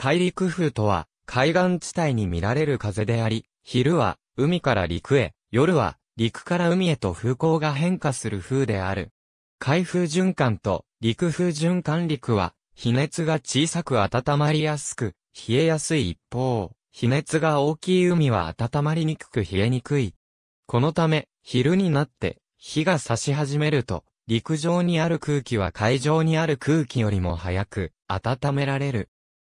海陸風とは、海岸地帯に見られる風であり、昼は、海から陸へ、夜は、陸から海へと風向が変化する風である。海風循環と陸風循環陸は、比熱が小さく温まりやすく、冷えやすい一方、比熱が大きい海は温まりにくく冷えにくい。このため、昼になって、日が差し始めると、陸上にある空気は海上にある空気よりも早く、温められる。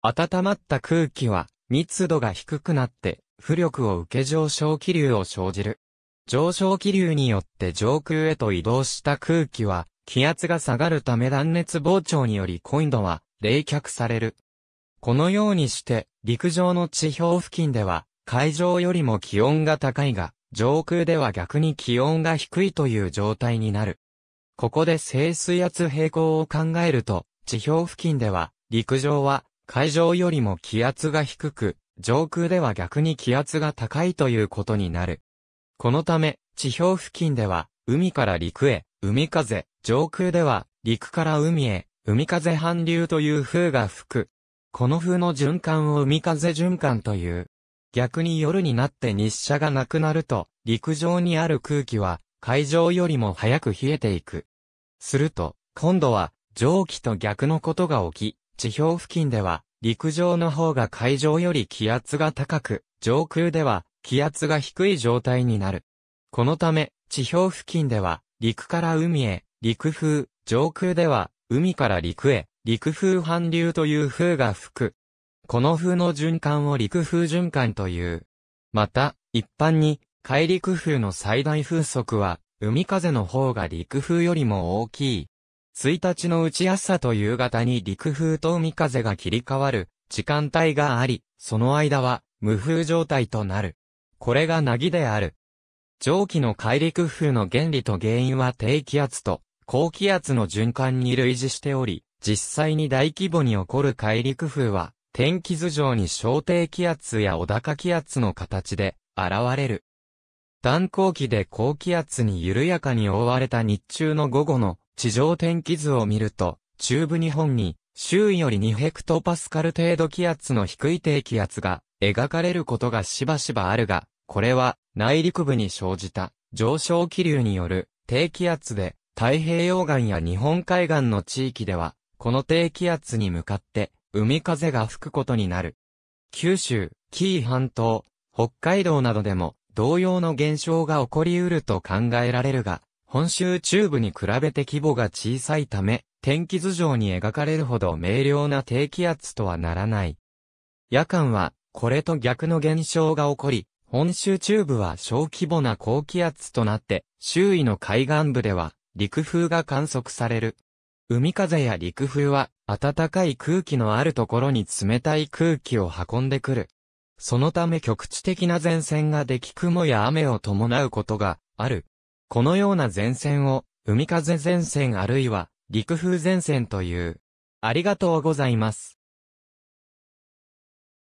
温まった空気は密度が低くなって浮力を受け上昇気流を生じる。上昇気流によって上空へと移動した空気は気圧が下がるため断熱膨張により今度は冷却される。このようにして陸上の地表付近では海上よりも気温が高いが上空では逆に気温が低いという状態になる。ここで静水圧平衡を考えると地表付近では陸上は海上よりも気圧が低く、上空では逆に気圧が高いということになる。このため、地表付近では、海から陸へ、海風、上空では、陸から海へ、海風反流という風が吹く。この風の循環を海風循環という。逆に夜になって日射がなくなると、陸上にある空気は、海上よりも早く冷えていく。すると、今度は、蒸気と逆のことが起き、地表付近では、陸上の方が海上より気圧が高く、上空では気圧が低い状態になる。このため、地表付近では、陸から海へ、陸風、上空では、海から陸へ、陸風反流という風が吹く。この風の循環を陸風循環という。また、一般に、海陸風の最大風速は、海風の方が陸風よりも大きい。1日のうち朝と夕方に陸風と海風が切り替わる時間帯があり、その間は無風状態となる。これが凪である。蒸気の海陸風の原理と原因は低気圧と高気圧の循環に類似しており、実際に大規模に起こる海陸風は、天気図上に小低気圧や小高気圧の形で現れる。断光期で高気圧に緩やかに覆われた日中の午後の地上天気図を見ると、中部日本に、周囲より2ヘクトパスカル程度気圧の低い低気圧が描かれることがしばしばあるが、これは内陸部に生じた上昇気流による低気圧で太平洋岸や日本海岸の地域では、この低気圧に向かって海風が吹くことになる。九州、紀伊半島、北海道などでも同様の現象が起こり得ると考えられるが、本州中部に比べて規模が小さいため、天気図上に描かれるほど明瞭な低気圧とはならない。夜間は、これと逆の現象が起こり、本州中部は小規模な高気圧となって、周囲の海岸部では、陸風が観測される。海風や陸風は、暖かい空気のあるところに冷たい空気を運んでくる。そのため局地的な前線ができ雲や雨を伴うことがある。このような前線を、海風前線あるいは、陸風前線という。ありがとうございます。